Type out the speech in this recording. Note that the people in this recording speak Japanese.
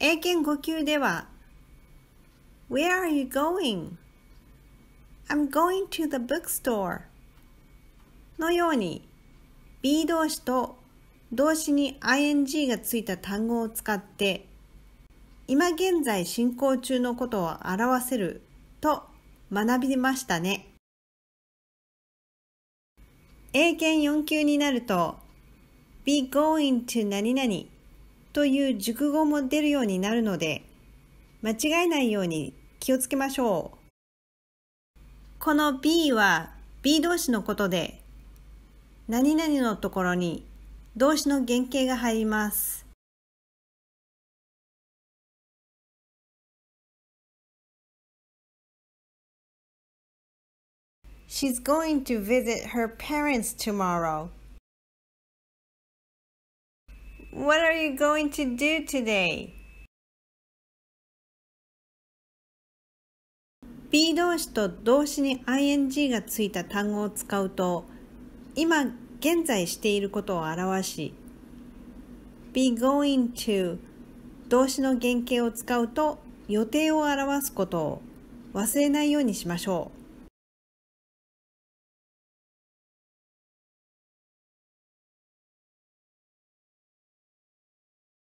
英検5級では Where are you going? I'm going to the bookstore のように B 動詞と動詞に ing がついた単語を使って今現在進行中のことを表せると学びましたね。英検4級になると be going to 何々という熟語も出るようになるので、間違えないように気をつけましょう。この B は B 動詞のことで、何々のところに動詞の原型が入ります。She's going to visit her parents tomorrow. What are you going to do today? be 動詞と動詞に ing がついた単語を使うと今現在していることを表し be going to 動詞の原型を使うと予定を表すことを忘れないようにしましょう。